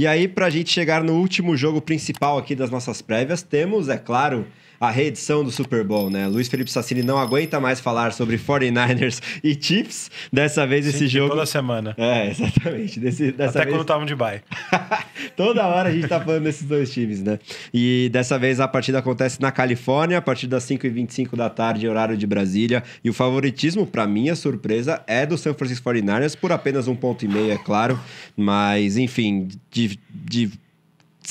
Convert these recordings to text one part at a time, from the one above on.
E aí, para a gente chegar no último jogo principal aqui das nossas prévias, temos, é claro, a reedição do Super Bowl, né? Luiz Felipe Sassini não aguenta mais falar sobre 49ers e Chiefs. Dessa vez Sim, esse jogo. Toda semana. É, exatamente. Desse, dessa Até vez... quando estavam de bye. toda hora a gente tá falando desses dois times, né? E dessa vez a partida acontece na Califórnia, a partir das 5h25 da tarde, horário de Brasília. E o favoritismo, para minha surpresa, é do San Francisco 49ers, por apenas um ponto e meio, é claro. Mas, enfim, de, de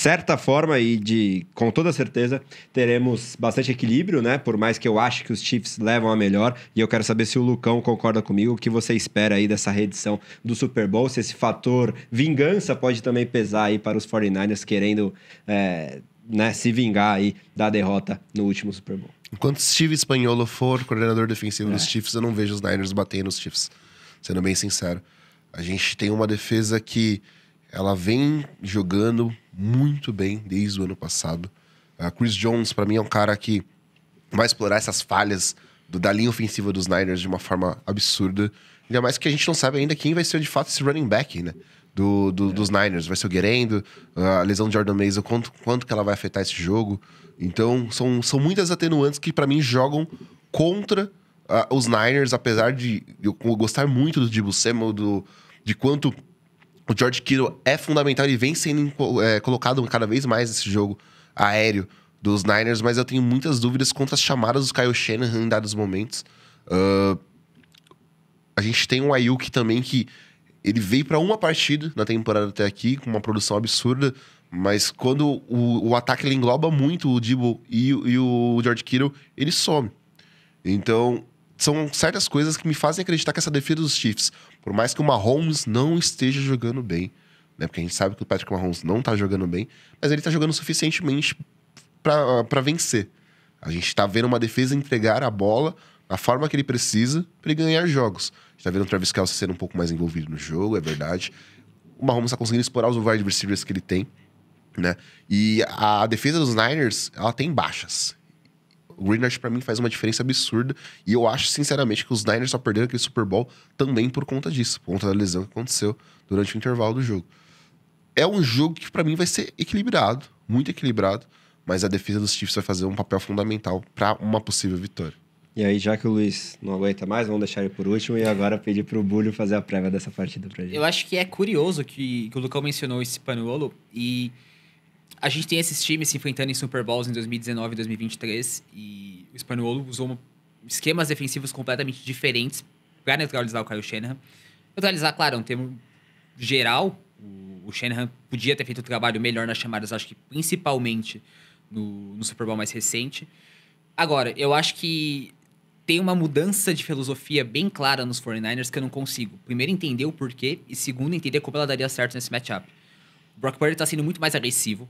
certa forma e de com toda certeza teremos bastante equilíbrio, né? Por mais que eu ache que os Chiefs levam a melhor, e eu quero saber se o Lucão concorda comigo, o que você espera aí dessa reedição do Super Bowl, se esse fator vingança pode também pesar aí para os 49ers querendo é, né, se vingar aí da derrota no último Super Bowl. Enquanto Steve Espanholo for coordenador defensivo é. dos Chiefs, eu não vejo os Niners batendo os Chiefs, sendo bem sincero. A gente tem uma defesa que ela vem jogando muito bem desde o ano passado. Uh, Chris Jones, para mim, é um cara que vai explorar essas falhas do, da linha ofensiva dos Niners de uma forma absurda. Ainda mais que a gente não sabe ainda quem vai ser de fato esse running back, né? Do, do é. Dos Niners. Vai ser o Guerendo, ah, a lesão de Jordan Mason, quanto, quanto que ela vai afetar esse jogo. Então, são, são muitas atenuantes que para mim jogam contra uh, os Niners, apesar de eu gostar muito do Dibu Samuel, do, de quanto o George Kittle é fundamental, ele vem sendo é, colocado cada vez mais nesse jogo aéreo dos Niners, mas eu tenho muitas dúvidas quanto às chamadas do Kyle Shanahan em dados momentos. Uh, a gente tem um Ayuk também que ele veio para uma partida na temporada até aqui, com uma produção absurda, mas quando o, o ataque ele engloba muito o Dibble e, e o George Kittle, ele some. Então, são certas coisas que me fazem acreditar que essa defesa dos Chiefs por mais que o Mahomes não esteja jogando bem, né? Porque a gente sabe que o Patrick Mahomes não tá jogando bem, mas ele tá jogando suficientemente para vencer. A gente tá vendo uma defesa entregar a bola na forma que ele precisa para ele ganhar jogos. A gente tá vendo o Travis Kelce sendo um pouco mais envolvido no jogo, é verdade. O Mahomes tá conseguindo explorar os wide receivers que ele tem, né? E a defesa dos Niners, ela tem baixas. O Greenard, para mim, faz uma diferença absurda. E eu acho, sinceramente, que os Niners só perderam aquele Super Bowl também por conta disso, por conta da lesão que aconteceu durante o intervalo do jogo. É um jogo que, para mim, vai ser equilibrado, muito equilibrado, mas a defesa dos Chiefs vai fazer um papel fundamental para uma possível vitória. E aí, já que o Luiz não aguenta mais, vamos deixar ele por último e agora pedir pro Bulho fazer a prévia dessa partida pra gente. Eu acho que é curioso que, que o Lucão mencionou esse panuolo e a gente tem esses times se enfrentando em Super Bowls em 2019 e 2023 e o Spaniolo usou esquemas defensivos completamente diferentes para neutralizar o Kyle Shanahan. Neutralizar, claro, é um termo geral. O Shanahan podia ter feito o um trabalho melhor nas chamadas, acho que principalmente no, no Super Bowl mais recente. Agora, eu acho que tem uma mudança de filosofia bem clara nos 49ers que eu não consigo. Primeiro, entender o porquê, e segundo, entender como ela daria certo nesse matchup. O Brock Purdy está sendo muito mais agressivo,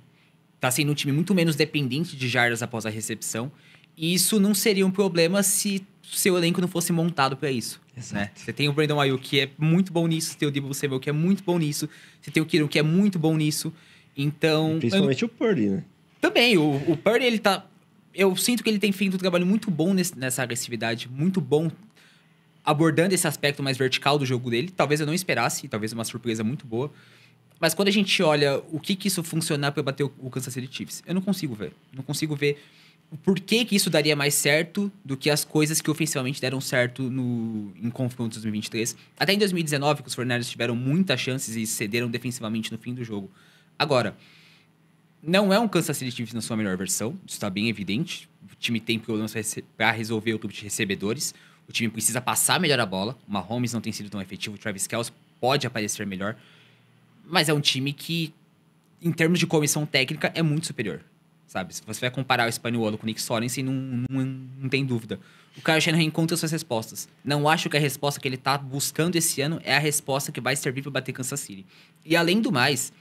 tá sendo um time muito menos dependente de jardas após a recepção. E isso não seria um problema se seu elenco não fosse montado para isso. Né? Exato. Né? Você tem o Brandon Ayuk, que é muito bom nisso. Você tem o Debo Samuel, que é muito bom nisso. Você tem o Kiro, que é muito bom nisso. Então... E principalmente eu... o Purdy, né? Também. O, o Purdy, ele tá... Eu sinto que ele tem feito um trabalho muito bom nesse, nessa agressividade. Muito bom abordando esse aspecto mais vertical do jogo dele. Talvez eu não esperasse. Talvez uma surpresa muito boa. Mas quando a gente olha o que que isso funcionar para bater o Kansas City Chiefs, eu não consigo ver. Não consigo ver por que, que isso daria mais certo do que as coisas que ofensivamente deram certo no, em confrontos 2023. Até em 2019, que os Fernandes tiveram muitas chances e cederam defensivamente no fim do jogo. Agora, não é um Kansas City Chiefs na sua melhor versão, isso está bem evidente. O time tem problemas para resolver o clube de recebedores. O time precisa passar melhor a bola. O Mahomes não tem sido tão efetivo, o Travis Kelce pode aparecer melhor. Mas é um time que, em termos de comissão técnica, é muito superior. Sabe? Se você vai comparar o Espanhol com o Nick Sorensen, não, não, não tem dúvida. O Kyle Shanahan encontra suas respostas. Não acho que a resposta que ele está buscando esse ano é a resposta que vai servir para bater Kansas City. E além do mais,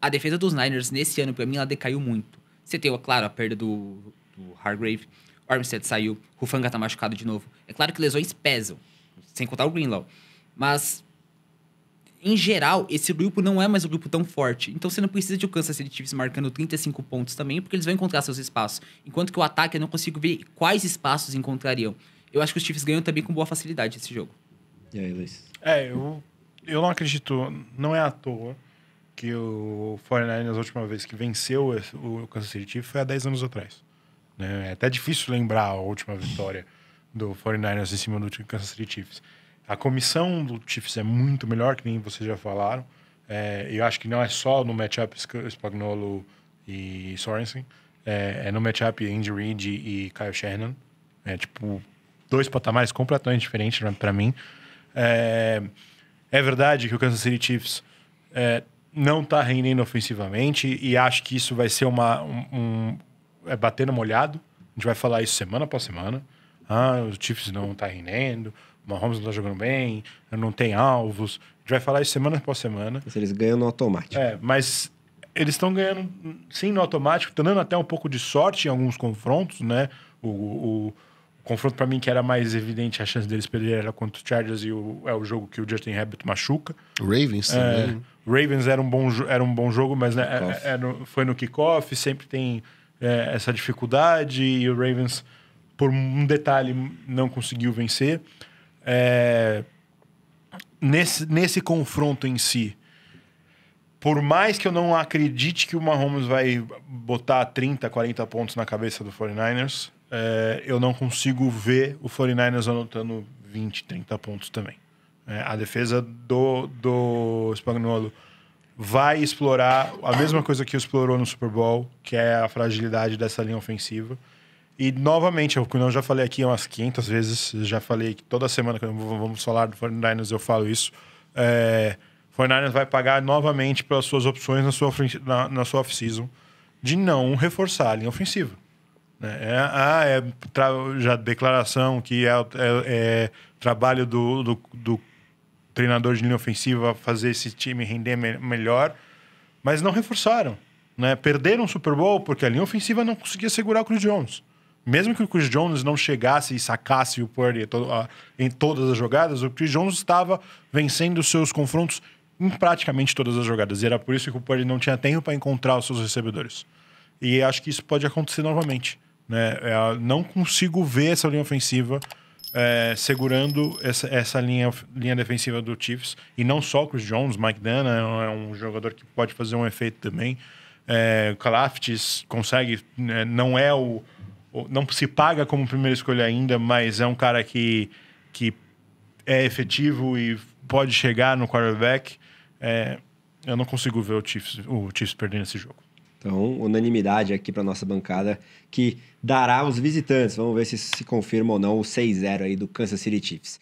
a defesa dos Niners nesse ano, para mim, ela decaiu muito. Você tem, claro, a perda do, do Hargrave, o Armstead saiu, o Fanga tá machucado de novo. É claro que lesões pesam, sem contar o Greenlaw. Mas em geral, esse grupo não é mais um grupo tão forte. Então você não precisa de o Kansas City Chiefs marcando 35 pontos também, porque eles vão encontrar seus espaços. Enquanto que o ataque, eu não consigo ver quais espaços encontrariam. Eu acho que os Chiefs ganham também com boa facilidade esse jogo. E aí, Luiz? É, eu, eu não acredito, não é à toa que o Foreign ers a última vez que venceu o Kansas City Chiefs foi há 10 anos atrás. Né? É até difícil lembrar a última vitória do 49ers em cima do Kansas City Chiefs. A comissão do Chiefs é muito melhor, que nem vocês já falaram. É, eu acho que não é só no matchup Spagnolo e Sorensen. É, é no matchup Andy Reid e Kyle Shannon. É tipo dois patamares completamente diferentes para mim. É, é, verdade que o Kansas City Chiefs é, não está rendendo ofensivamente e acho que isso vai ser uma um, um, é bater no molhado. A gente vai falar isso semana após semana. Ah, o Chiefs não está rendendo. Mahomes não tá jogando bem, não tem alvos. A gente vai falar isso semana após semana. Mas eles ganham no automático. É, mas eles estão ganhando, sim, no automático, estão dando até um pouco de sorte em alguns confrontos, né? O, o, o confronto para mim que era mais evidente a chance deles perder era contra os Chargers e o, é o jogo que o Justin Herbert machuca. O Ravens é, também. Ravens era um bom, era um bom jogo, mas né, é, é, foi no kickoff, sempre tem é, essa dificuldade e o Ravens, por um detalhe, não conseguiu vencer. É, nesse, nesse confronto em si, por mais que eu não acredite que o Mahomes vai botar 30, 40 pontos na cabeça do 49ers, é, eu não consigo ver o 49ers anotando 20, 30 pontos também. É, a defesa do, do Spagnolo vai explorar a mesma coisa que explorou no Super Bowl, que é a fragilidade dessa linha ofensiva. E, novamente, o que eu já falei aqui umas 500 vezes, já falei que toda semana que vamos falar do 49ers eu falo isso. É, 49ers vai pagar novamente pelas suas opções na sua, na, na sua off-season de não reforçar a linha ofensiva. Né? É, ah, é tra, já declaração que é, é, é trabalho do, do, do, treinador de linha ofensiva fazer esse time render me, melhor, mas não reforçaram. Né? Perderam o Super Bowl porque a linha ofensiva não conseguia segurar o Chris Jones mesmo que o Chris Jones não chegasse e sacasse o Purdy em todas as jogadas, o Chris Jones estava vencendo seus confrontos em praticamente todas as jogadas. E era por isso que o Purdy não tinha tempo para encontrar os seus recebedores. E acho que isso pode acontecer novamente. Né? É, eu não consigo ver essa linha ofensiva é, segurando essa, essa, linha, linha defensiva do Chiefs. E não só o Chris Jones, Mike Dana é um jogador que pode fazer um efeito também. É, Calaftis consegue, né, não é o não se paga como primeira escolha ainda, mas é um cara que, que é efetivo e pode chegar no quarterback. É, eu não consigo ver o Chiefs, o Chiefs perdendo esse jogo. Então, unanimidade aqui para nossa bancada que dará aos visitantes. Vamos ver se se confirma ou não o 6-0 aí do Kansas City Chiefs.